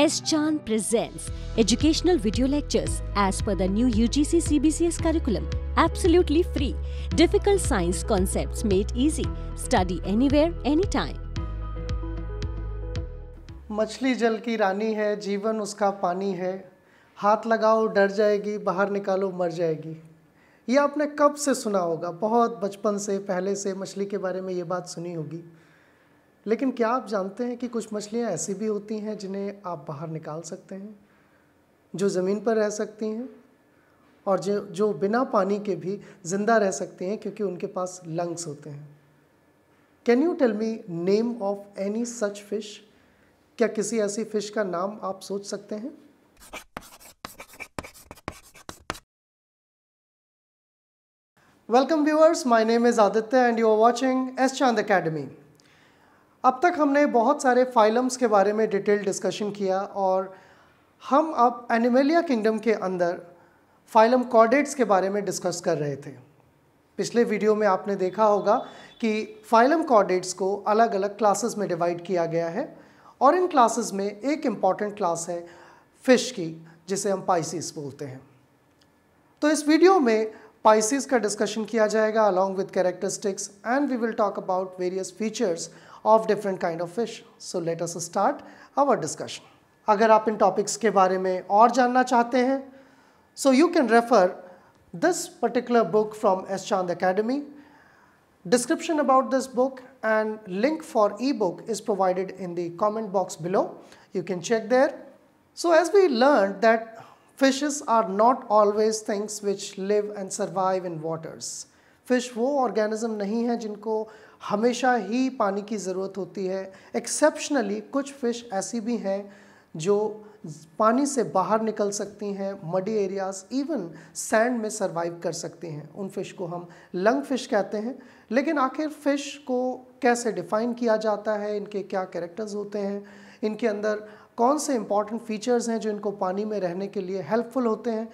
S. Chan presents educational video lectures as per the new UGC CBCS curriculum, absolutely free. Difficult science concepts made easy. Study anywhere, anytime. मछली जल की रानी है जीवन उसका पानी है हाथ लगाओ डर जाएगी बाहर निकालो मर जाएगी ये आपने कब से सुना होगा बहुत बचपन से पहले से मछली के बारे में ये बात सुनी होगी लेकिन क्या आप जानते हैं कि कुछ मछलियाँ ऐसी भी होती हैं जिन्हें आप बाहर निकाल सकते हैं जो ज़मीन पर रह सकती हैं और जो जो बिना पानी के भी ज़िंदा रह सकती हैं क्योंकि उनके पास लंग्स होते हैं can you tell me name of any such fish क्या किसी ऐसी फिश का नाम आप सोच सकते हैं welcome viewers my name is Aditya and you are watching S Chand academy अब तक हमने बहुत सारे फाइलम्स के बारे में डिटेल डिस्कशन किया और हम अब एनिमेलिया किंगडम के अंदर फाइलम कॉर्डेट्स के बारे में डिस्कस कर रहे थे पिछले वीडियो में आपने देखा होगा कि फाइलम कॉर्डेट्स को अलग अलग क्लासेस में डिवाइड किया गया है और इन क्लासेस में एक इम्पॉर्टेंट क्लास है फ़िश की जिसे हम पाइसिस बोलते हैं तो इस वीडियो में पाइसिस का डिस्कशन किया जाएगा along with characteristics and we will talk about various features of different kind of fish. So let us start our discussion. अगर आप इन टॉपिक्स के बारे में और जानना चाहते हैं सो this particular book from S. Chand Academy. Description about this book and link for ebook is provided in the comment box below. You can check there. So as we learned that fishes are not always things which live and survive in waters. Fish wo organism नहीं है जिनको हमेशा ही पानी की ज़रूरत होती है exceptionally कुछ फ़िश ऐसी भी हैं जो पानी से बाहर निकल सकती हैं मडी एरियाज इवन सैंड में सरवाइव कर सकती हैं उन फ़िश को हम लंग फ़िश कहते हैं लेकिन आखिर फ़िश को कैसे डिफ़ाइन किया जाता है इनके क्या कैरेक्टर्स होते हैं इनके अंदर कौन से इंपॉर्टेंट फीचर्स हैं जो इनको पानी में रहने के लिए हेल्पफुल होते हैं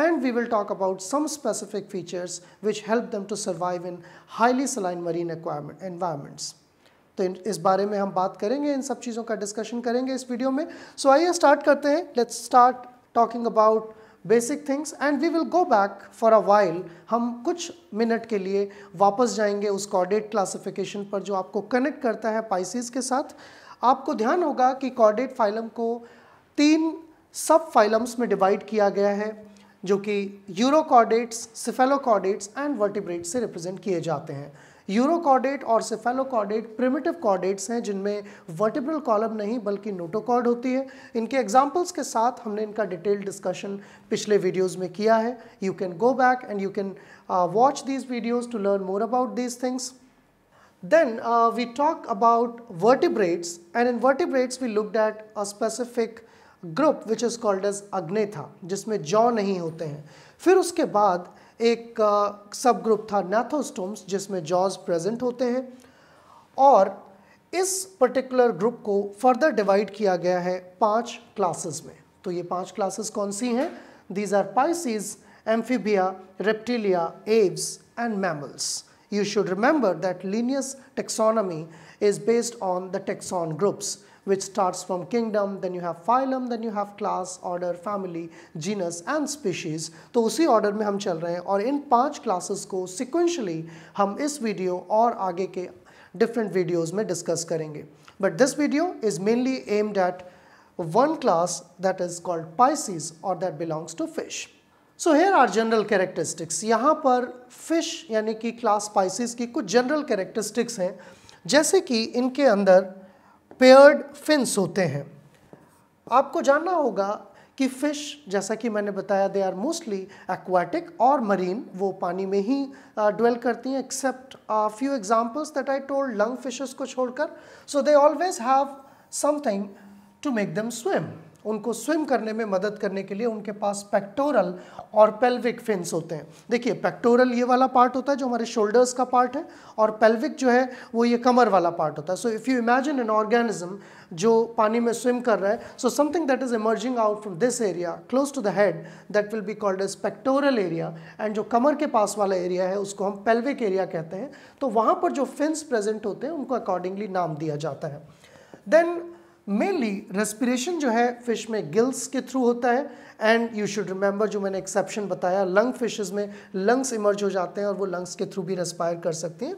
and we will talk about some specific features which help them to survive in highly saline marine environments. तो इस बारे में हम बात करेंगे इन सब चीज़ों का डिस्कशन करेंगे इस वीडियो में सो आइए स्टार्ट करते हैं let's start talking about basic things and we will go back for a while हम कुछ मिनट के लिए वापस जाएंगे उस कॉर्डेट क्लासिफिकेशन पर जो आपको कनेक्ट करता है पाइसिस के साथ आपको ध्यान होगा कि कॉर्डेट फाइलम को तीन सब फाइलम्स में डिवाइड किया गया है जो कि यूरोकॉर्डेट्स सिफेलोकॉर्डेट्स एंड वर्टिब्रेट्स से रिप्रेजेंट किए जाते हैं यूरोकॉर्डेट और सिफेलोकॉर्डेट प्रिमिटिव कॉर्डेट्स हैं जिनमें वर्टिब्रल कॉलम नहीं बल्कि नोटोकॉर्ड होती है इनके एग्जाम्पल्स के साथ हमने इनका डिटेल डिस्कशन पिछले वीडियोज़ में किया है you can go back and you can watch these videos to learn more about these things Then uh, we about about vertebrates and in vertebrates we looked at a specific group which is called as agnatha जिसमें jaw नहीं होते हैं फिर उसके बाद एक सब group था नैथोस्टोम्स जिसमें जॉज प्रेजेंट होते हैं और इस पर्टिकुलर ग्रुप को फर्दर डिवाइड किया गया है पांच क्लासेस में तो ये पांच क्लासेस कौन सी हैं these are pisces amphibia reptilia aves and mammals you should remember that Linnaeus taxonomy is based on the taxon groups which starts from kingdom, then you have phylum, then you have class, order, family, genus and species. तो उसी order में हम चल रहे हैं और इन पांच classes को sequentially हम इस video और आगे के different videos में discuss करेंगे But this video is mainly aimed at one class that is called Pisces or that belongs to fish. So here are general characteristics. यहाँ पर fish यानी कि class Pisces की कुछ general characteristics हैं जैसे कि इनके अंदर पेयर्ड फिन्स होते हैं आपको जानना होगा कि फ़िश जैसा कि मैंने बताया दे आर मोस्टली एक्वाटिक और मरीन वो पानी में ही डवेल करती हैं except few examples that I told lung fishes को छोड़कर so they always have something to make them swim उनको स्विम करने में मदद करने के लिए उनके पास पेक्टोरल और पेल्विक फिन्स होते हैं देखिए पेक्टोरल ये वाला पार्ट होता है जो हमारे शोल्डर्स का पार्ट है और पेल्विक जो है वो ये कमर वाला पार्ट होता है so if you imagine an organism जो पानी में स्विम कर रहा है so something that is emerging out from this area close to the head that will be called as pectoral area and जो कमर के पास वाला एरिया है उसको हम पेल्विक एरिया कहते हैं तो वहाँ पर जो फिन्स प्रेजेंट होते हैं उनको अकॉर्डिंगली नाम दिया जाता है देन मेनली रेस्पिरेशन जो है फिश में गिल्स के थ्रू होता है एंड यू शुड रिमेंबर जो मैंने एक्सेप्शन बताया लंग फिशेज में लंग्स इमर्ज हो जाते हैं और वो लंग्स के थ्रू भी रेस्पायर कर सकती हैं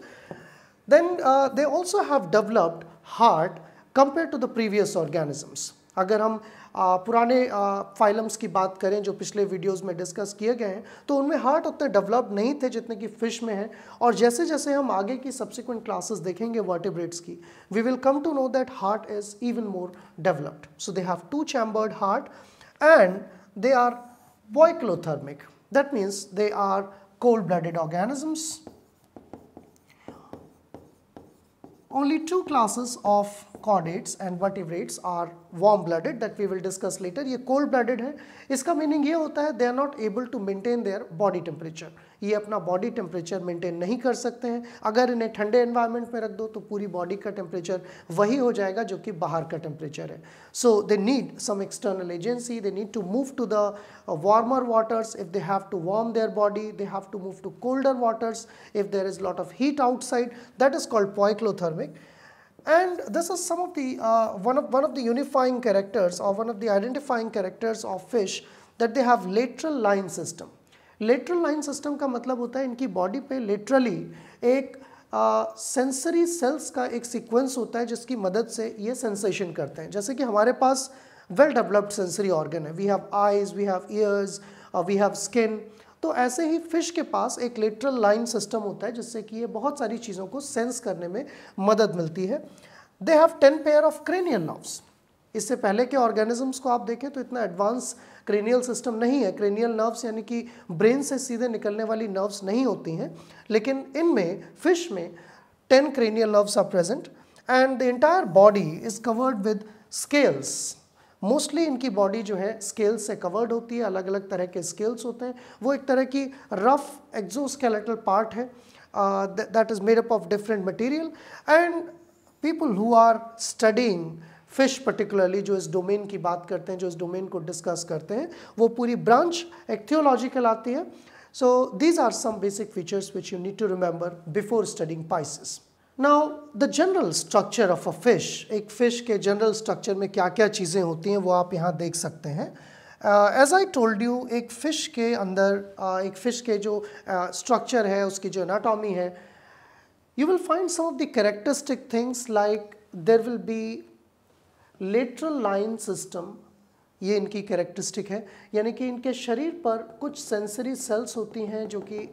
then they also have developed heart compare to the previous organisms अगर हम पुराने फाइलम्स की बात करें जो पिछले वीडियोस में डिस्कस किए गए हैं तो उनमें हार्ट उतने डेवलप नहीं थे जितने कि फिश में हैं और जैसे जैसे हम आगे की सब्सिक्वेंट क्लासेस देखेंगे वर्टिब्रेट्स की we will come to know that heart is even more developed so they have two chambered heart and they are poikilothermic that means they are cold blooded organisms Only two classes of chordates and vertebrates are warm blooded that we will discuss later. ye cold blooded hai iska meaning ye hota hai they are not able to maintain their body temperature. ये अपना body temperature maintain नहीं कर सकते हैं अगर इन्हें ठंडे environment में रख दो तो पूरी बॉडी का टेम्परेचर वही हो जाएगा जो कि बाहर का टेम्परेचर है so they need some external agency they need to move to the warmer waters if they have to warm their body they have to move to colder waters if there is lot of heat outside that is called poikilothermic and this is some of the uh, one of one of the unifying characters or one of the identifying characters of fish that they have lateral line system lateral line system का मतलब होता है इनकी body पे laterally एक sensory uh, sales का एक sequence होता है जिसकी मदद से ये सेंसेशन करते हैं जैसे कि हमारे पास वेल डेवलप्ड सेंसरी ऑर्गन है we have eyes we have ears we have skin तो ऐसे ही फिश के पास एक लेटरल लाइन सिस्टम होता है जिससे कि ये बहुत सारी चीज़ों को सेंस करने में मदद मिलती है they have ten pair of cranial nerves इससे पहले के ऑर्गेनिजम्स को आप देखें तो इतना एडवांस क्रेनियल सिस्टम नहीं है क्रेनियल नर्व्स यानी कि ब्रेन से सीधे निकलने वाली नर्व्स नहीं होती हैं लेकिन इनमें फिश में ten cranial nerves are present and the entire body is covered with scales mostly इनकी बॉडी जो है स्केल्स से कवर्ड होती है अलग अलग तरह के स्केल्स होते हैं वो एक तरह की रफ एक्जोस्केलेटल पार्ट है that is made up of different material and people who are studying fish particularly जो इस डोमेन की बात करते हैं जो इस डोमेन को डिस्कस करते हैं वो पूरी ब्रांच एक्थियोलॉजिकल आती है so these are some basic features which you need to remember before studying pisces now the general structure of a fish एक फिश के जनरल स्ट्रक्चर में क्या क्या चीज़ें होती हैं वो आप यहाँ देख सकते हैं एज आई टोल्ड यू एक फ़िश के अंदर uh, एक फ़िश के जो स्ट्रक्चर uh, है उसकी जो एनाटॉमी है you will find some of the characteristic things like there will be lateral line system ये इनकी कैरेक्टरिस्टिक है यानी कि इनके शरीर पर कुछ सेंसरी सेल्स होती हैं जो कि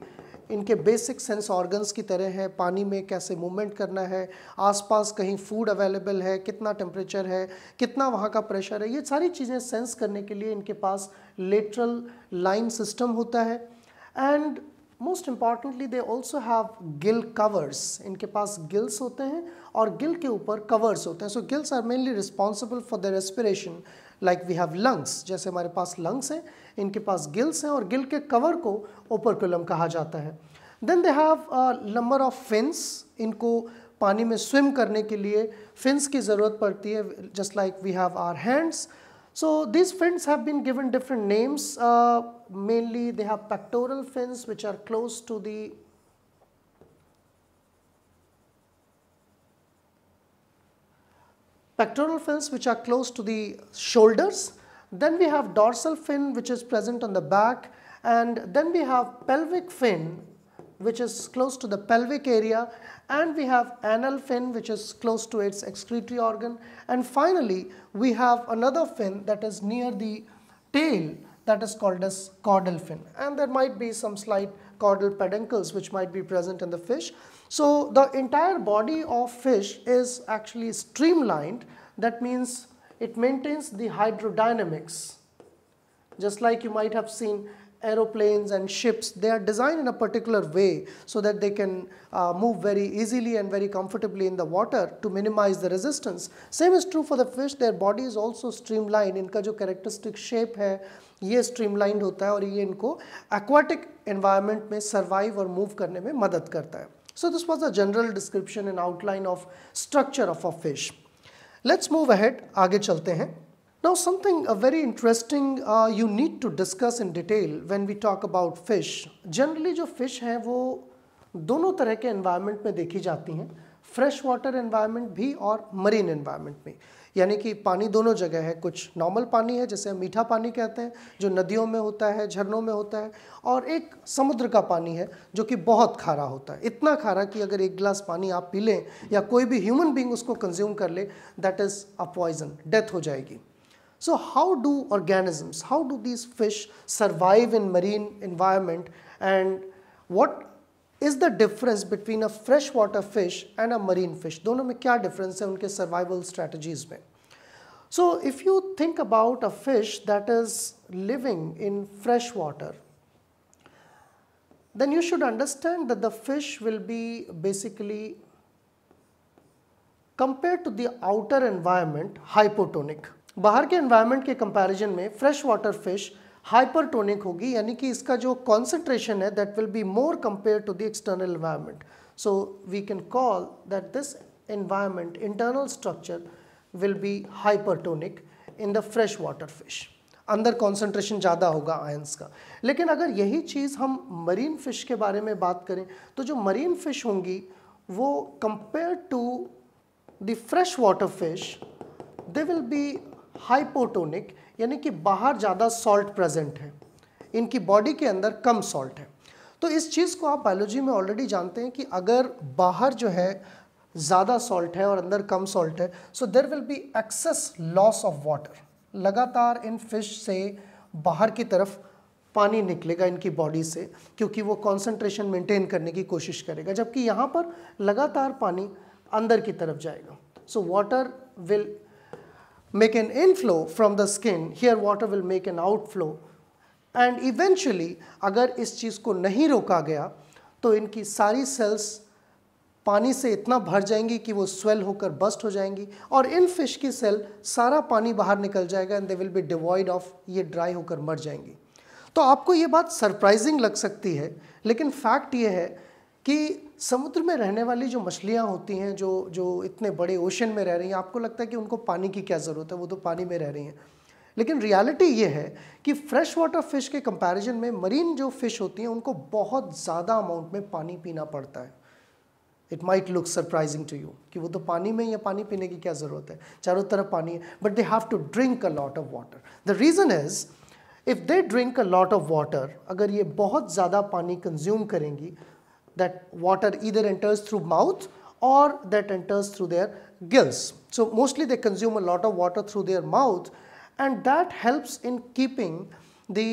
इनके बेसिक सेंस ऑर्गन्स की तरह है पानी में कैसे मूवमेंट करना है आसपास कहीं फूड अवेलेबल है कितना टेम्परेचर है कितना वहाँ का प्रेशर है ये सारी चीज़ें सेंस करने के लिए इनके पास लेटरल लाइन सिस्टम होता है and most importantly they also have gill covers इनके पास गिल्स होते हैं और गिल के ऊपर कवर्स होते हैं so gills are mainly responsible for the respiration like we have lungs जैसे हमारे पास लंग्स हैं इनके पास गिल्स हैं और गिल के कवर को ओपरकुलम कहा जाता है then they have number of fins इनको पानी में स्विम करने के लिए फिन्स की ज़रूरत पड़ती है just like we have our hands So these fins have been given different names. Uh, mainly they have pectoral fins which are close to the pectoral fins which are close to the shoulders. Then we have dorsal fin which is present on the back and then we have pelvic fin which is close to the pelvic area and we have anal fin which is close to its excretory organ and finally we have another fin that is near the tail that is called as caudal fin and there might be some slight caudal peduncles which might be present in the fish. So the entire body of fish is actually streamlined that means it maintains the hydrodynamics just like you might have seen aeroplanes and ships, they are designed in a particular way so that they can uh, move very easily and very comfortably in the water to minimize the resistance. Same is true for the fish, their body is also streamlined, इनका जो characteristic shape है ये streamlined होता है और ये इनको aquatic environment में survive और move करने में मदद करता है. So this was a general description and outline of structure of a fish. Let's move ahead, आगे चलते हैं. Now something uh, very interesting uh, you need to discuss in detail when we talk about fish. Generally जो fish हैं वो दोनों तरह के environment में देखी जाती हैं फ्रेश वाटर इन्वायरमेंट भी और मरीन इन्वायरमेंट में यानी कि पानी दोनों जगह है कुछ नॉर्मल पानी है जैसे हम मीठा पानी कहते हैं जो नदियों में होता है झरनों में होता है और एक समुद्र का पानी है जो कि बहुत खारा होता है इतना खारा कि अगर एक गिलास पानी आप पी लें या कोई भी ह्यूमन बींग उसको कंज्यूम कर ले that is a poison death हो जाएगी So how do organisms, how do these fish survive in marine environment and what is the difference between a freshwater fish and a marine fish? दोनों में क्या difference है उनके survival strategies में? So if you think about a fish that is living in freshwater, then you should understand that the fish will be basically compared to the outer environment hypotonic. बाहर के environment के comparison में fresh water fish hypertonic होगी यानी कि इसका जो concentration है that will be more compare to the external environment so we can call that this environment internal structure will be hypertonic in the fresh water fish अंदर concentration ज़्यादा होगा ions का लेकिन अगर यही चीज़ हम मरीन फ़िश के बारे में बात करें तो जो मरीन फ़िश होंगी वो compare to the fresh water fish they will be hypotonic यानी कि बाहर ज़्यादा सॉल्ट प्रेजेंट है इनकी बॉडी के अंदर कम सॉल्ट है तो इस चीज़ को आप बायोलॉजी में ऑलरेडी जानते हैं कि अगर बाहर जो है ज़्यादा सॉल्ट है और अंदर कम सॉल्ट है so there will be excess loss of water लगातार इन फिश से बाहर की तरफ पानी निकलेगा इनकी बॉडी से क्योंकि वो कॉन्सेंट्रेशन मेंटेन करने की कोशिश करेगा जबकि यहाँ पर लगातार पानी अंदर की तरफ जाएगा so water will make an inflow from the skin here water will make an outflow and eventually अगर इस चीज़ को नहीं रोका गया तो इनकी सारी सेल्स पानी से इतना भर जाएंगी कि वो स्वेल होकर बस्ट हो जाएंगी और इन फिश की सेल सारा पानी बाहर निकल जाएगा and they will be devoid of ये ड्राई होकर मर जाएंगी तो आपको ये बात सरप्राइजिंग लग सकती है लेकिन फैक्ट ये है कि समुद्र में रहने वाली जो मछलियाँ होती हैं जो जो इतने बड़े ओशन में रह रही हैं आपको लगता है कि उनको पानी की क्या ज़रूरत है वो तो पानी में रह रही हैं लेकिन रियलिटी ये है कि फ्रेश वाटर फ़िश के कंपैरिजन में मरीन जो फ़िश होती हैं उनको बहुत ज़्यादा अमाउंट में पानी पीना पड़ता है it might look surprising to you कि वो तो पानी में या पानी पीने की क्या ज़रूरत है चारों तरफ पानी है but they have to drink a lot of water the reason is if they drink a lot of water अगर ये बहुत ज़्यादा पानी कंज्यूम करेंगी that water either enters through mouth or that enters through their gills. So mostly they consume a lot of water through their mouth and that helps in keeping the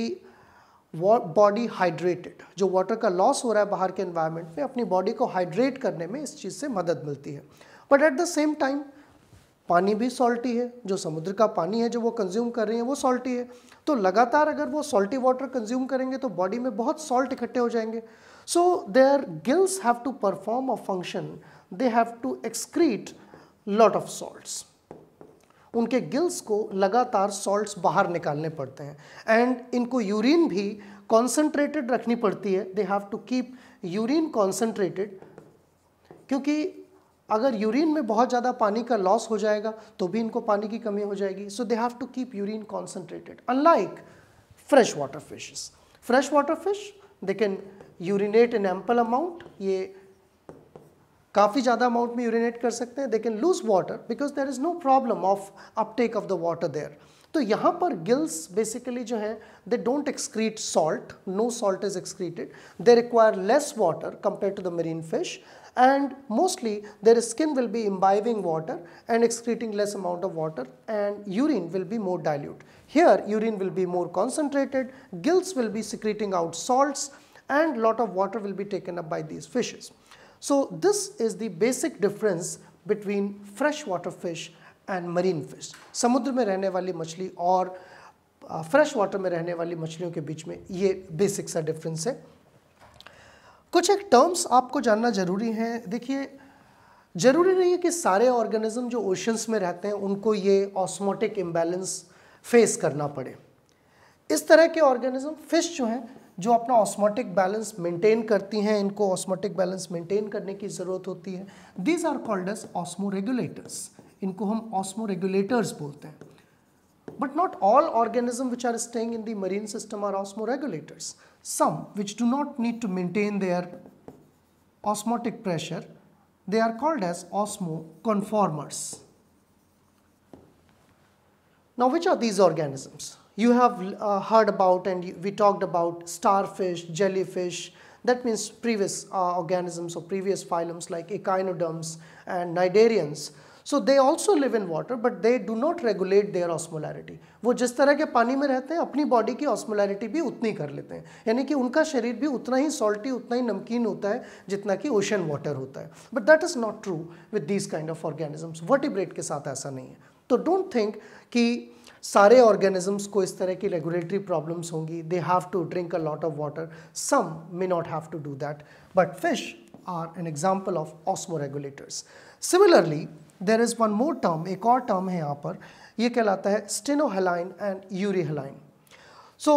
body hydrated जो water का loss हो रहा है बाहर के environment में अपनी body को हाइड्रेट करने में इस चीज़ से मदद मिलती है but at the same time पानी भी सॉल्टी है जो समुद्र का पानी है जो वो कंज्यूम कर रही हैं वो सॉल्टी है तो लगातार अगर वो सॉल्टी वाटर कंज्यूम करेंगे तो बॉडी में बहुत सॉल्ट इकट्ठे हो जाएंगे So their gills have to perform a function, they have to excrete lot of salts. उनके गिल्स को लगातार सॉल्ट्स बाहर निकालने पड़ते हैं एंड इनको यूरिन भी कॉन्सेंट्रेटेड रखनी पड़ती है they have to keep urine concentrated क्योंकि अगर यूरिन में बहुत ज़्यादा पानी का लॉस हो जाएगा तो भी इनको पानी की कमी हो जाएगी so they have to keep urine concentrated unlike fresh water fishes fresh water fish they can urinate in ample amount ये काफ़ी ज़्यादा अमाउंट में यूरिनेट कर सकते हैं they can lose water because there is no problem of uptake of the water there तो यहाँ पर गिल्स बेसिकली जो है they don't excrete salt no salt is excreted they require less water compare to the marine fish and mostly their skin will be imbibing water and excreting less amount of water and urine will be more dilute. Here urine will be more concentrated, gills will be secreting out salts and lot of water will be taken up by these fishes. So this is the basic difference between freshwater fish and marine fish समुद्र में रहने वाली मछली और fresh water में रहने वाली मछलियों के बीच में ये बेसिक सा डिफरेंस है कुछ एक टर्म्स आपको जानना ज़रूरी हैं देखिए ज़रूरी नहीं है कि सारे ऑर्गेनिज्म जो ओशंस में रहते हैं उनको ये ऑस्मोटिक इम्बेलेंस फेस करना पड़े इस तरह के ऑर्गेनिज्म फिश जो हैं जो अपना ऑस्मोटिक बैलेंस मेंटेन करती हैं इनको ऑस्मोटिक बैलेंस मेंटेन करने की ज़रूरत होती है these are called as osmoregulators इनको हम ऑस्मो रेगुलेटर्स बोलते हैं but not all organism which are staying in the marine system are osmoregulators some which do not need to maintain their osmotic pressure they are called as osmoconformers now which are these organisms you have uh, heard about and we talked about starfish, jellyfish, that means previous uh, organisms or previous phylums like echinoderms and cnidarians. So they also live in water but they do not regulate their osmolarity वो जिस तरह के पानी में रहते हैं अपनी body की ऑस्मोलैरिटी भी उतनी कर लेते हैं यानी कि उनका शरीर भी उतना ही सॉल्टी उतना ही नमकीन होता है जितना कि ओशन वाटर होता है but that is not true with these kind of organisms vertebrate के साथ ऐसा नहीं है तो डोंट थिंक कि सारे ऑर्गेनिजम्स को इस तरह की रेगुलेटरी प्रॉब्लम्स होंगी they have to drink a lot of water some may not have to do that but fish are an example of regulators similarly there is one more term एक और term है यहाँ पर यह कहलाता है स्टेनोहेलाइन and यूरीहेलाइन सो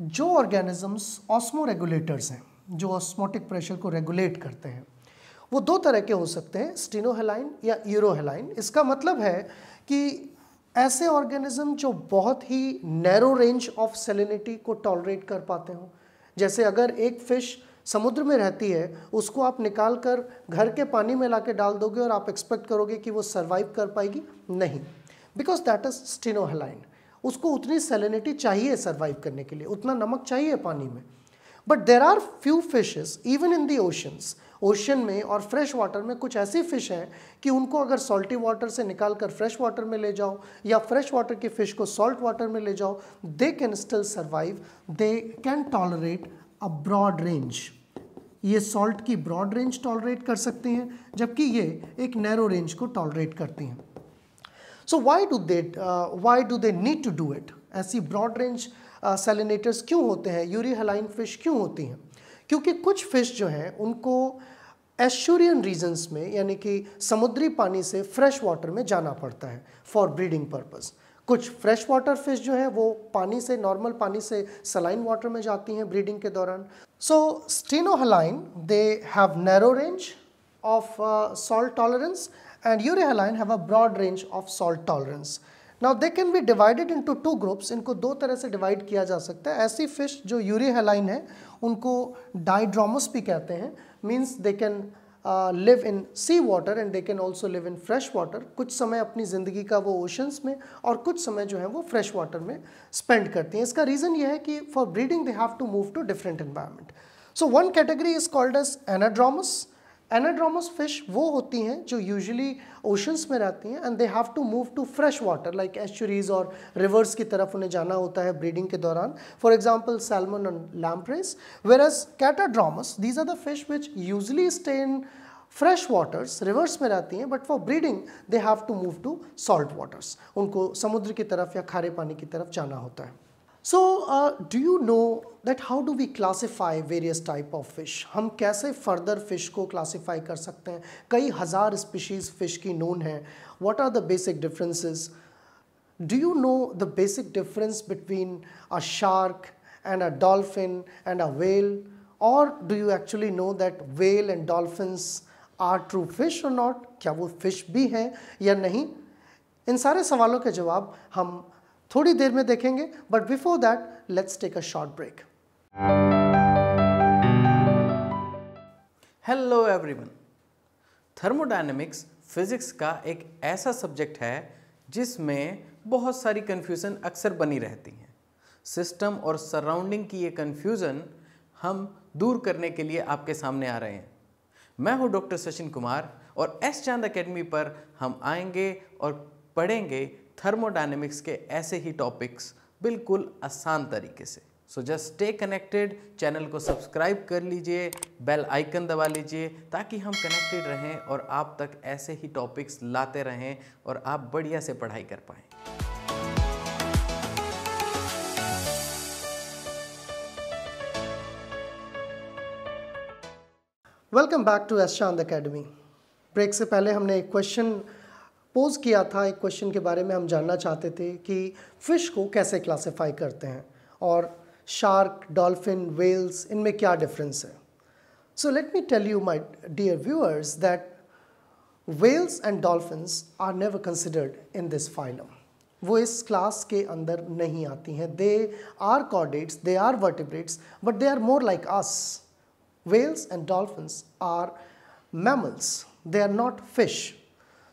जो ऑर्गेनिजम्स ऑस्मो रेगुलेटर्स हैं जो ऑस्मोटिक प्रेशर को रेगुलेट करते हैं वो दो तरह के हो सकते हैं स्टिनोहेलाइन या यूरोहेलाइन इसका मतलब है कि ऐसे ऑर्गेनिज्म जो बहुत ही नैरो रेंज ऑफ सेलिनिटी को टॉलरेट कर पाते हो जैसे अगर एक फ़िश समुद्र में रहती है उसको आप निकाल कर घर के पानी में ला के डाल दोगे और आप एक्सपेक्ट करोगे कि वो सर्वाइव कर पाएगी नहीं बिकॉज दैट इज स्टिनोहलाइन उसको उतनी सेलिनिटी चाहिए सर्वाइव करने के लिए उतना नमक चाहिए पानी में but there are few fishes even in the oceans ocean में और फ्रेश वाटर में कुछ ऐसी फ़िश हैं कि उनको अगर सॉल्टी वाटर से निकाल कर फ्रेश वाटर में ले जाओ या फ्रेश वाटर की फ़िश को सॉल्ट वाटर में ले जाओ they can still survive they can tolerate a broad range ये सॉल्ट की ब्रॉड रेंज टॉलरेट कर सकती हैं जबकि ये एक नैरो रेंज को टॉलरेट करती हैं so why do they why do they need to do it ऐसी ब्रॉड रेंज सेलिनेटर्स क्यों होते हैं यूरिहलाइन फिश क्यों होती हैं क्योंकि कुछ फिश जो हैं उनको एश्योरियन रीजन्स में यानी कि समुद्री पानी से फ्रेश वाटर में जाना पड़ता है फॉर ब्रीडिंग पर्पज़ कुछ फ्रेश वाटर फिश जो है वो पानी से नॉर्मल पानी से सलाइन वाटर में जाती हैं ब्रीडिंग के दौरान so stenohaline they have narrow range of salt tolerance and euryhaline have a broad range of salt tolerance now they can be divided into two groups इनको दो तरह से डिवाइड किया जा सकता है ऐसी फिश जो यूरियालाइन है उनको डाइड्रामस भी कहते हैं means they can live in sea water and they can also live in fresh water कुछ समय अपनी ज़िंदगी का वो ओशंस में और कुछ समय जो है वो फ्रेश वाटर में स्पेंड करते हैं इसका रीज़न ये है कि for breeding they have to move to different environment so one category is called as anadromous anadromous fish वो होती हैं जो यूजुअली ओशंस में रहती हैं and they have to move to fresh water like estuaries और रिवर्स की तरफ उन्हें जाना होता है ब्रीडिंग के दौरान for example salmon and lampreys whereas catadromous these are the fish which usually stay in fresh waters reverse में रहती हैं but for breeding they have to move to salt waters उनको समुद्र की तरफ या खारे पानी की तरफ जाना होता है so do you know that how do we classify various type of fish हम कैसे फर्दर फिश को क्लासीफाई कर सकते हैं कई हज़ार स्पीशीज़ फिश की नोन है what are the basic differences do you know the basic difference between a shark and a dolphin and a whale or do you actually know that whale and dolphins are true fish or not क्या वो fish भी हैं या नहीं इन सारे सवालों के जवाब हम थोड़ी देर में देखेंगे but before that let's take a short break hello everyone thermodynamics physics का एक ऐसा सब्जेक्ट है जिसमें बहुत सारी कन्फ्यूज़न अक्सर बनी रहती हैं सिस्टम और सराउंडिंग की ये कन्फ्यूज़न हम दूर करने के लिए आपके सामने आ रहे हैं मैं हूं डॉक्टर सचिन कुमार और एस चांद एकेडमी पर हम आएंगे और पढ़ेंगे थर्मोडाइनमिक्स के ऐसे ही टॉपिक्स बिल्कुल आसान तरीके से so just stay connected channel को सब्सक्राइब कर लीजिए बेल आइकन दबा लीजिए ताकि हम कनेक्टेड रहें और आप तक ऐसे ही टॉपिक्स लाते रहें और आप बढ़िया से पढ़ाई कर पाएँ welcome back to S academy break से पहले हमने एक क्वेश्चन पोज किया था एक क्वेश्चन के बारे में हम जानना चाहते थे कि फ़िश को कैसे क्लासिफाई करते हैं और शार्क डॉल्फिन वेल्स इनमें क्या डिफरेंस है so let me tell you my dear viewers that whales and dolphins are never considered in this phylum वो इस क्लास के अंदर नहीं आती हैं they are chordates they are vertebrates but they are more like us whales and dolphins are mammals they are not fish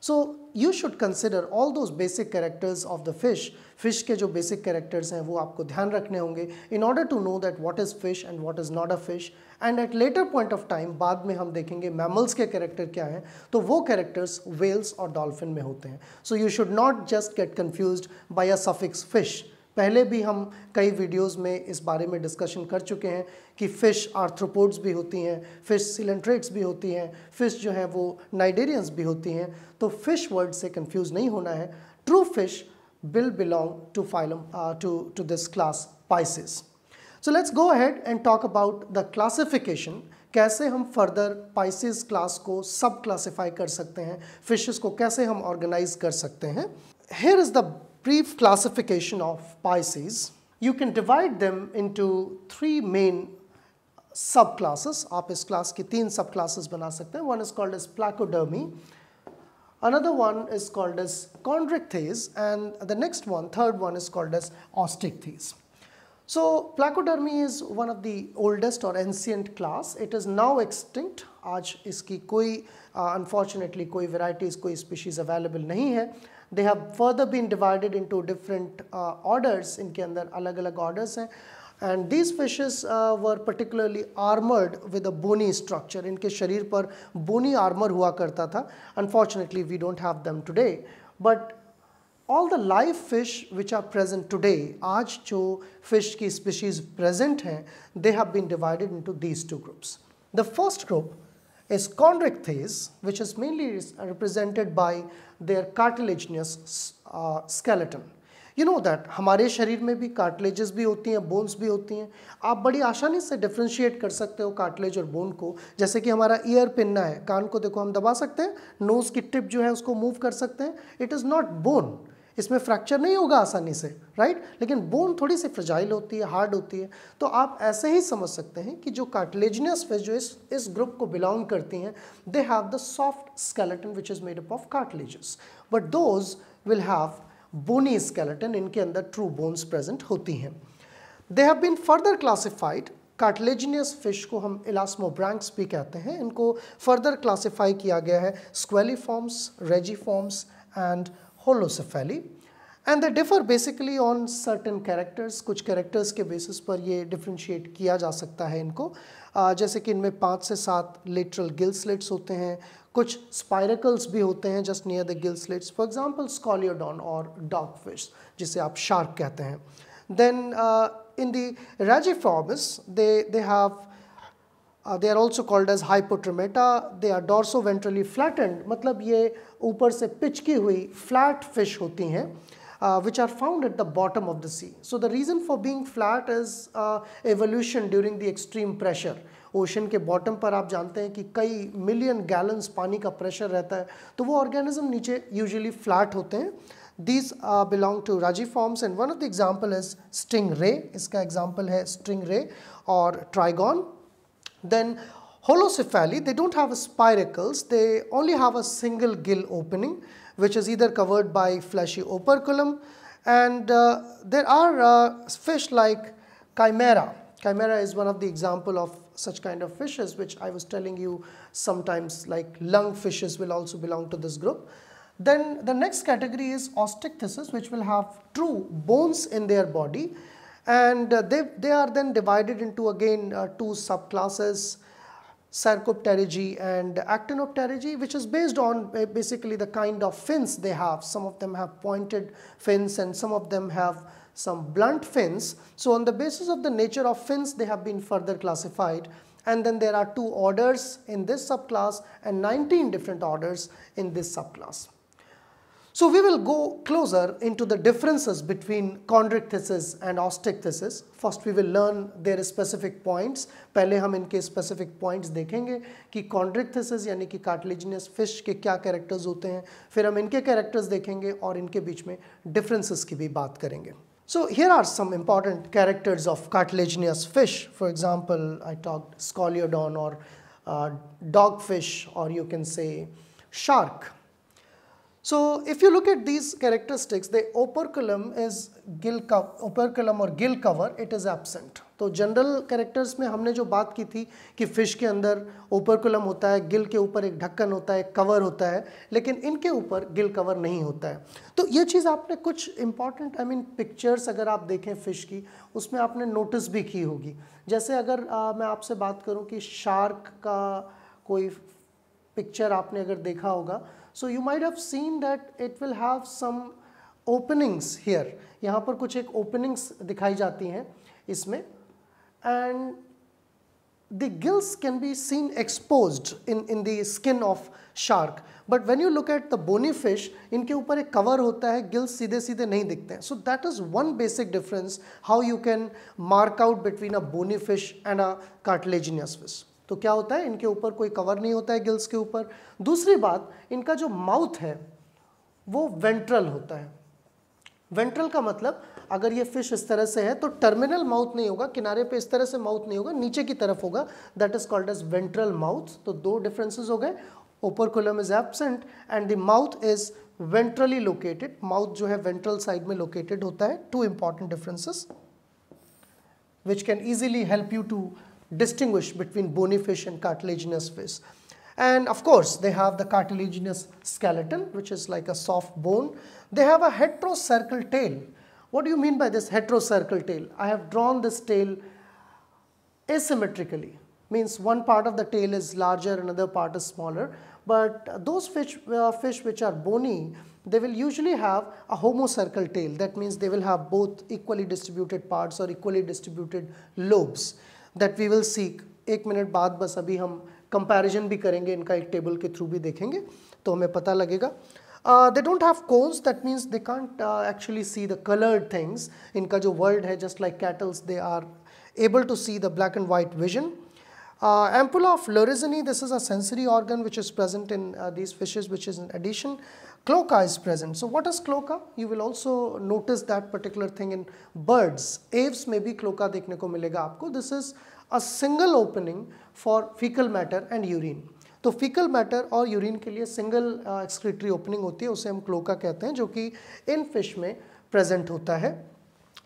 so you should consider all those basic characters of the fish fish के जो basic characters हैं वो आपको ध्यान रखने होंगे in order to know that what is fish and what is not a fish and at later point of time बाद में हम देखेंगे मैमल्स के कैरेक्टर क्या हैं तो वो कैरेक्टर्स वेल्स और डॉल्फिन में होते हैं so you should not just get confuse by a suffix fish पहले भी हम कई वीडियोस में इस बारे में डिस्कशन कर चुके हैं कि फ़िश आर्थ्रोपोड्स भी होती हैं फ़िश सिलेंट्रेट्स भी होती हैं फ़िश जो है वो नाइडेरियंस भी होती हैं तो फ़िश वर्ड से कंफ्यूज नहीं होना है true fish will belong to phylum to to this class pisces so let's go ahead and talk about the classification कैसे हम फर्दर पाइसिस क्लास को सब क्लासीफाई कर सकते हैं फिशेस को कैसे हम ऑर्गेनाइज कर सकते हैं here is the brief classification of Pisces, you can divide them into three main subclasses. Classes आप इस क्लास की तीन सब क्लासेस बना सकते हैं one is another one is called as chondrichthyes and the next one third one is called as ostichthyes so placodermy is one of the oldest or ancient class it is now extinct आज iski koi, uh, unfortunately कोई varieties koi species available नहीं है they have further been divided into different uh, orders in Kendar, alag alag orders hai. And these fishes uh, were particularly armored with a bony structure. Inke sharir par bony armor hua karta tha. Unfortunately, we don't have them today. But all the live fish which are present today, aaj cho fish ki species present hai, they have been divided into these two groups. The first group is chondrichthyes, which is mainly represented by their cartilaginous uh, skeleton. You know that हमारे शरीर में भी cartilages भी होती हैं bones भी होती हैं आप बड़ी आसानी से differentiate कर सकते हो cartilage और bone को जैसे कि हमारा ear पिन्ना है कान को देखो हम दबा सकते हैं nose की tip जो है उसको move कर सकते हैं it is not bone. इसमें फ्रैक्चर नहीं होगा आसानी से राइट लेकिन बोन थोड़ी सी फ्रजाइल होती है हार्ड होती है तो आप ऐसे ही समझ सकते हैं कि जो कार्टिलेजनियस फिश जो इस इस ग्रुप को बिलोंग करती हैं they have the soft skeleton which is made up of cartilages but those will have bony skeleton इनके अंदर ट्रू बोन्स प्रेजेंट होती हैं they have been further classified cartilaginous fish को हम इलास्मोब्रैंक्स भी कहते हैं इनको फर्दर क्लासिफाई किया गया है squaliformes rajiformes and holocephali and they differ basically on certain characters कुछ कैरेक्टर्स के बेसिस पर ये डिफ्रेंशिएट किया जा सकता है इनको uh, जैसे कि इनमें पाँच से सात लिटरल गिल स्लेट्स होते हैं कुछ स्पायरकल्स भी होते हैं just near the gill slits for example scoliodon और डॉग फिश जिसे आप शार्क कहते हैं then in in the Ragiformis, they, uh, they are also called as hypotremata. They are dorsoventrally flattened, मतलब ये ऊपर से पिच की हुई flat fish होती हैं uh, which are found at the bottom of the sea. So the reason for being flat is uh, evolution during the extreme pressure. Ocean के bottom पर आप जानते हैं कि कई मिलियन गैलन्स पानी का प्रेशर रहता है तो वो ऑर्गेनिज्म नीचे यूजुअली फ्लैट होते हैं these uh, belong to ragiforms and one of the example is stingray इसका example है stingray और trigon Then holocephaly, they don't have spiracles, they only have a single gill opening which is either covered by fleshy operculum and uh, there are uh, fish like chimera. Chimera is one of the example of such kind of fishes which I was telling you sometimes like lung fishes will also belong to this group. Then the next category is ostichthysis which will have true bones in their body and uh, they, they are then divided into again uh, two subclasses sarcopterygii and actinopterygii, which is based on basically the kind of fins they have. Some of them have pointed fins and some of them have some blunt fins. So on the basis of the nature of fins they have been further classified and then there are two orders in this subclass and 19 different orders in this subclass. So we will go closer into the differences between chondric and ostic First we will learn their specific points. पहले हम इनके specific points देखेंगे कि chondric thesis यानी कि cartilaginous fish के क्या characters होते हैं फिर हम इनके characters देखेंगे और इनके बीच में differences की भी बात करेंगे So here are some important characters of cartilaginous fish. For example, I talked scoliodon or uh, dogfish or you can say shark. So if you look at these characteristics, the operculum is gill operculum or gill cover, it is absent. तो general characters में हमने जो बात की थी कि fish के अंदर ओपरकुलम होता है गिल के ऊपर एक ढक्कन होता है कवर होता है लेकिन इनके ऊपर गिल कवर नहीं होता है तो ये चीज़ आपने कुछ इंपॉर्टेंट आई मीन पिक्चर्स अगर आप देखें फ़िश की उसमें आपने नोटिस भी की होगी जैसे अगर आ, मैं आपसे बात करूँ कि शार्क का कोई पिक्चर आपने अगर देखा होगा so you might have seen that it will have some openings here यहाँ पर कुछ एक ओपनिंग्स दिखाई जाती हैं इसमें and the gills can be seen expose in in the skin of shark but when you look at the bony fish इनके ऊपर एक कवर होता है गिल्स सीधे सीधे नहीं दिखते हैं so that is one basic difference how you can mark out between a bony fish and a cartilaginous fish तो क्या होता है इनके ऊपर कोई कवर नहीं होता है गिल्स के ऊपर दूसरी बात इनका जो माउथ है वो वेंट्रल होता है वेंट्रल का मतलब अगर ये फिश इस तरह से है तो टर्मिनल माउथ नहीं होगा किनारे पे इस तरह से माउथ नहीं होगा नीचे की तरफ होगा that is called as ventral mouth तो दो डिफरेंसेस हो गए operculum is absent and the mouth is ventrally located mouth जो है वेंट्रल साइड में लोकेटेड होता है two important differences which can easily help you to distinguish between bony fish and cartilaginous fish. And of course, they have the cartilaginous skeleton, which is like a soft bone. They have a heterocircle tail. What do you mean by this heterocircle tail? I have drawn this tail asymmetrically, means one part of the tail is larger, another part is smaller. But those fish, uh, fish which are bony, they will usually have a homocircle tail. That means they will have both equally distributed parts or equally distributed lobes. That we will seek एक minute बाद बस अभी हम comparison भी करेंगे इनका एक table के थ्रू भी देखेंगे तो हमें पता लगेगा they don't have cones that means they can't actually see the coloured things इनका जो वर्ल्ड है just like cattles they are able to see the black and white vision Uh, ampulla of Lorizini, this is a sensory organ which is present in uh, these fishes which is in addition. Cloaca is present. So what is cloaca? You will also notice that particular thing in birds. Aves may be cloaca dekhne ko milega aapko. This is a single opening for fecal matter and urine. तो faecal matter और urine के लिए single excretory opening होती है उसे हम cloaca कहते हैं जो कि इन फिश में प्रेजेंट होता है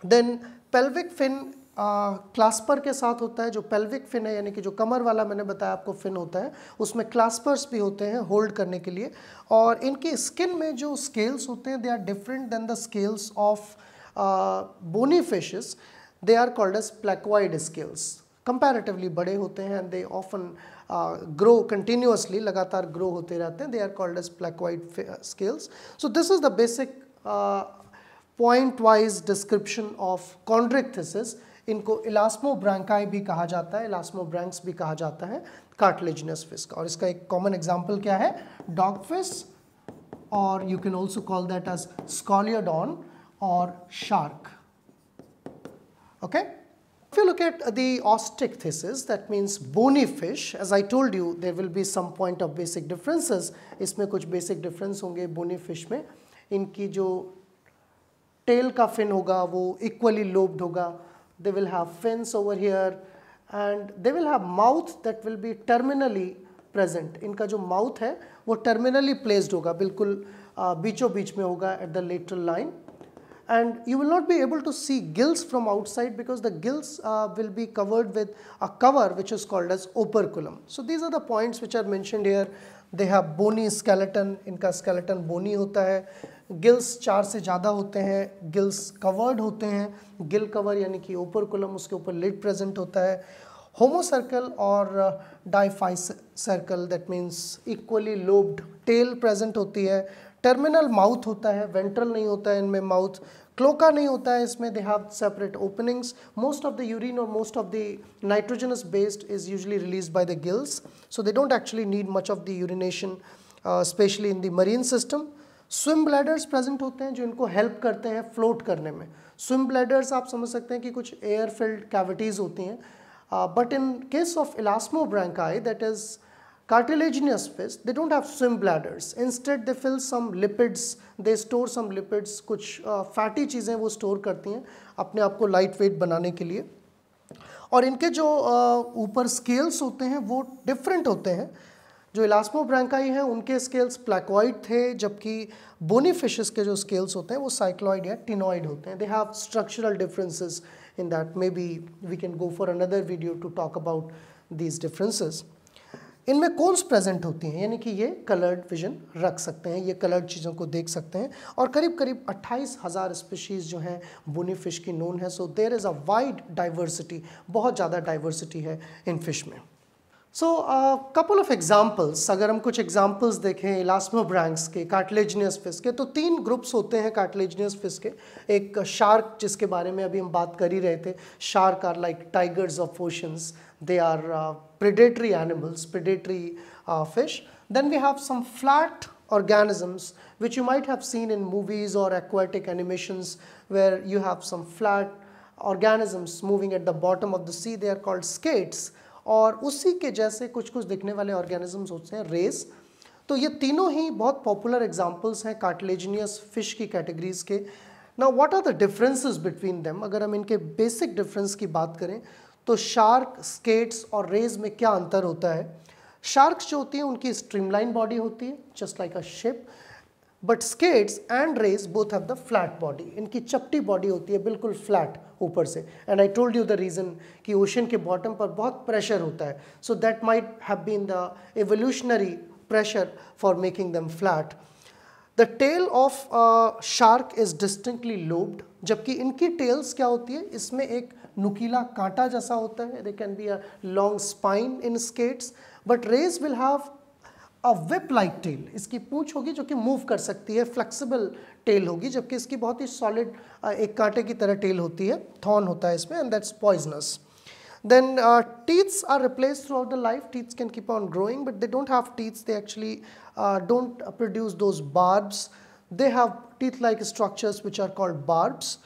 देन पेल्विक फिन क्लास्पर के साथ होता है जो पेल्विक फिन है यानी कि जो कमर वाला मैंने बताया आपको फिन होता है उसमें क्लास्पर्स भी होते हैं होल्ड करने के लिए और इनकी स्किन में जो स्केल्स होते हैं they are different than the scales of bony fishes they are called as placoid scales comparatively बड़े होते हैं दे ऑफन ग्रो कंटिन्यूसली लगातार ग्रो होते रहते हैं they are called as placoid scales so this is the basic point wise description of chondrichthyes इनको elasmobranchii भी कहा जाता है इलास्मोब्रैंक्स भी कहा जाता है कार्टिलेजनस फिश का और इसका एक कॉमन एग्जाम्पल क्या है डॉग फिश और you can also call that as scoliodon और shark okay If you look at the ostic thesis, that means bony fish, as I told you, there will be some point of basic differences. इसमें कुछ basic difference होंगे bony fish में इनकी जो tail का fin होगा वो equally lobed होगा they will have fins over here and they will have mouth that will be terminally present. इनका जो mouth है वो terminally placed होगा बिल्कुल बीचों बीच में होगा at the lateral line and you will not be able to see gills from outside because the gills uh, will be covered with a cover which is called as operculum. So these are the points which are mentioned here. They have bony skeleton, इनका skeleton bony होता है gills चार से ज़्यादा होते हैं gills covered होते हैं गिल कवर यानी कि ओपर कुलम उसके ऊपर लिड प्रेजेंट होता है होमो सर्कल और diphycercal that means equally lobed tail present होती है टर्मिनल माउथ होता है वेंट्रल नहीं होता है इनमें माउथ क्लोका नहीं होता है इसमें they have separate openings most of the urine और most of the nitrogenous based is usually release by the gills so they don't actually need much of the urination specially in the marine system swim bladders present होते हैं जो इनको help करते हैं float करने में swim bladders आप समझ सकते हैं कि कुछ एयर फिल्ड कैविटीज होती हैं but in case of elasmo elasmobranchii that is cartilaginous fish they don't have swim bladders instead they fill some lipids they store some lipids कुछ फैटी uh, चीज़ें वो स्टोर करती हैं अपने आप को लाइट वेट बनाने के लिए और इनके जो uh, ऊपर स्केल्स होते हैं वो डिफरेंट होते हैं जो इलास्मोब्रैंकाई हैं उनके स्केल्स प्लैकॉइड थे जबकि बोनी फिशेस के जो स्केल्स होते हैं वो साइक्लॉइड या टिनॉइड होते हैं they have structural differences that may be we can go for another video to talk about these differences इनमें कौनस प्रेजेंट होती हैं यानी कि ये कलर्ड विजन रख सकते हैं ये कलर्ड चीज़ों को देख सकते हैं और करीब करीब अट्ठाईस हज़ार स्पीशीज़ जो हैं बुनी फ़िश की नोन है so there is a wide diversity बहुत ज़्यादा डाइवर्सिटी है इन फिश में सो कपल ऑफ एग्जाम्पल्स अगर हम कुछ एग्जाम्पल्स देखें इलास्मोब्रैंक्स के कार्टिलेजनियस फिश के तो तीन ग्रुप्स होते हैं कार्टिलेजनियस फिश के एक शार्क जिसके बारे में अभी हम बात कर ही रहे थे shark are like tigers of oceans they are predatory animals predatory fish then we have some flat organisms which you might have seen in movies और aquatic animations where you have some flat organisms moving at the bottom of the sea they are called skates और उसी के जैसे कुछ कुछ दिखने वाले organisms होते हैं रेस तो ये तीनों ही बहुत पॉपुलर एग्जाम्पल्स हैं कार्टिलेजिनियस फिश की कैटेगरीज के ना what are the differences between them अगर हम इनके बेसिक डिफरेंस की बात करें तो शार्क स्केट्स और रेज में क्या अंतर होता है शार्क्स जो होती हैं उनकी स्ट्रीमलाइन बॉडी होती है just like a ship but skates and rays both have the flat body इनकी चपटी बॉडी होती है बिल्कुल फ्लैट ऊपर से and I told you the reason कि ओशन के बॉटम पर बहुत प्रेशर होता है so that might have been the evolutionary pressure for making them flat the tail of shark is distinctly lobed जबकि इनकी टेल्स क्या होती है इसमें एक नुकीला कांटा जैसा होता है they can be a long spine in skates but rays will have whip like tail इसकी पूछ होगी जो कि मूव कर सकती है फ्लेक्सिबल टेल होगी जबकि इसकी बहुत ही सॉलिड एक कांटे की तरह टेल होती है थॉर्न होता है इसमें and that's poisonous then teeths are replace throughout the life teeths can keep on growing but they don't have teeths they actually don't produce those barbs they have teeth like structures which are called barbs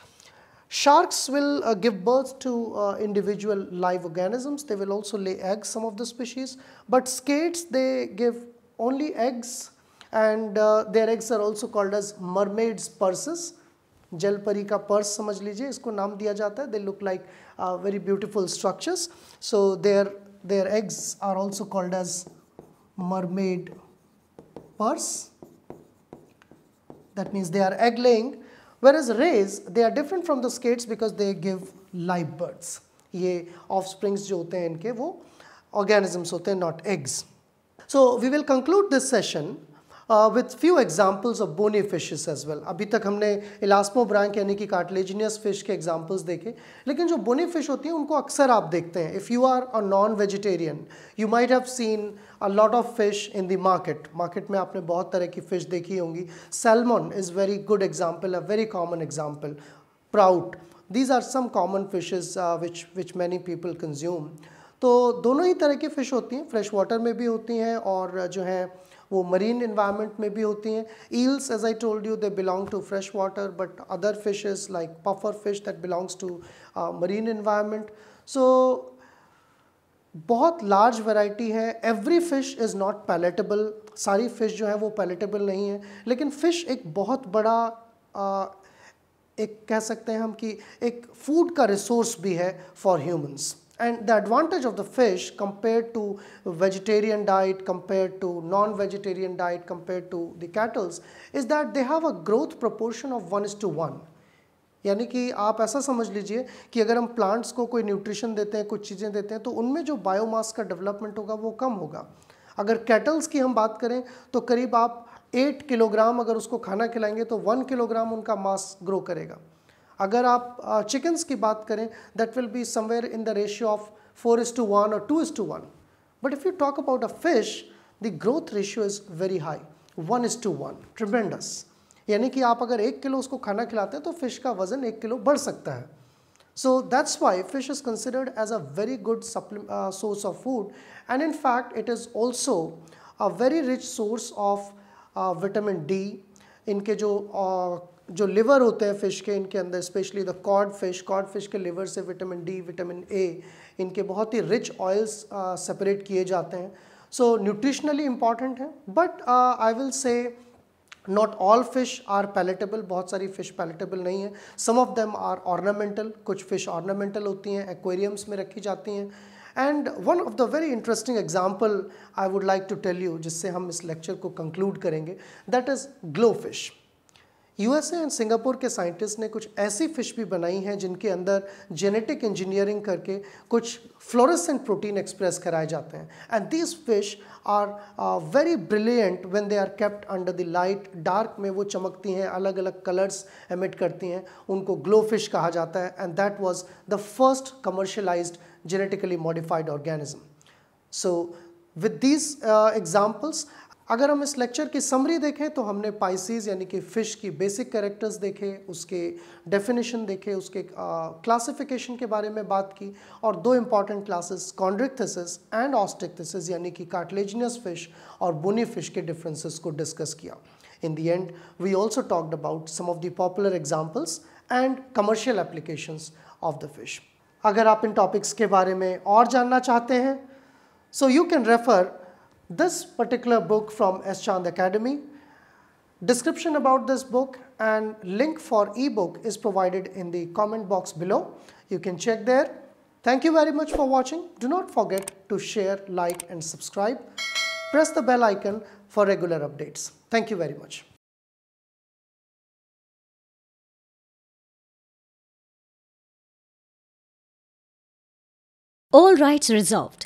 Sharks will uh, give birth to uh, individual live organisms. They will also lay eggs, some of the species. But skates, they give only eggs and uh, their eggs are also called as mermaids purses परी का purse समझ लीजिए इसको नाम दिया जाता है they look like very beautiful structures so their their eggs are also called as mermaid purse that means they are egg laying whereas rays they are different from the skates because they give live births ये offsprings जो होते हैं इनके वो organisms होते हैं not eggs So we will conclude this session uh, with few examples of bony fishes as well. अभी तक हमने elasmobranch यानी cartilaginous fish examples देखे, लेकिन bony fish होती हैं, उनको If you are a non-vegetarian, you might have seen a lot of fish in the market. Market में आपने बहुत तरह की fish देखी होंगी. Salmon is very good example, a very common example. Prout. These are some common fishes uh, which which many people consume. तो दोनों ही तरह की फ़िश होती हैं फ्रेश वाटर में भी होती हैं और जो हैं वो मरीन इन्वायरमेंट में भी होती हैं eels as I told you they belong to fresh water but other fishes like puffer fish that belongs to marine environment so बहुत लार्ज वैरायटी है every fish is not palatable सारी fish जो है वो पैलेटेबल नहीं है लेकिन fish एक बहुत बड़ा आ, uh, एक कह सकते हैं हम कि एक फूड का रिसोर्स भी है for humans And the advantage of the fish compared to vegetarian diet, compared to non-vegetarian diet, compared to the cattle is that they have a growth proportion of 1 is to 1. यानी कि आप ऐसा समझ लीजिए कि अगर हम प्लांट्स को कोई न्यूट्रिशन देते हैं कुछ चीज़ें देते हैं तो उनमें जो बायोमास का डेवलपमेंट होगा वो कम होगा अगर कैटल्स की हम बात करें तो करीब आप एट किलोग्राम अगर उसको खाना खिलाएंगे तो वन किलोग्राम उनका मास ग्रो करेगा अगर आप चिकन्स uh, की बात करें that will be somewhere in the ratio of four is to one और two is to one but if you talk about a fish the growth ratio is very high one is to one tremendous यानी कि आप अगर एक kilo उसको खाना खिलाते हैं तो फिश का वजन एक किलो बढ़ सकता है so that's why fish is considered as a very good source of food and in fact it is also a very rich source of vitamin D इनके जो जो लिवर होते हैं फ़िश के इनके अंदर specially the cod fish cod fish के liver से विटामिन डी विटामिन ए इनके बहुत ही रिच ऑयल्स सेपरेट किए जाते हैं सो न्यूट्रिशनली इम्पॉर्टेंट है but I will say not all fish are palatable बहुत सारी फिश पैलेटेबल नहीं है some of them are ornamental कुछ फिश ऑर्नामेंटल होती हैं एक्वेरियम्स में रखी जाती हैं and one of the very interesting example I would like to tell you जिससे हम इस लेक्चर को कंक्लूड करेंगे that is glow fish USA and Singapore के साइंटिस्ट ने कुछ ऐसी फिश भी बनाई हैं जिनके अंदर जेनेटिक इंजीनियरिंग करके कुछ फ्लोरेसेंट प्रोटीन एक्सप्रेस कराए जाते हैं and these fish are very brilliant when they are kept under the light dark में वो चमकती हैं अलग अलग कलर्स एमिट करती हैं उनको ग्लो फिश कहा जाता है and that was the first commercialize genetically modified organism so with these examples अगर हम इस लेक्चर की समरी देखें तो हमने पाइसिस यानी कि फ़िश की बेसिक कैरेक्टर्स देखे उसके डेफिनेशन देखे उसके क्लासिफिकेशन uh, के बारे में बात की और दो important classes chondrichthyes and osteichthyes यानी कि कार्टिलेजनियस फिश और बोनी फिश के डिफरेंसेस को डिस्कस किया in the end we also talked about some of the popular examples and commercial applications of the fish अगर आप इन टॉपिक्स के बारे में और जानना चाहते हैं so you can refer this particular book from S. Chand Academy. Description about this book and link for ebook is provided in the comment box below. You can check there. Thank you very much for watching. Do not forget to share, like and subscribe. Press the bell icon for regular updates. Thank you very much. All rights resolved.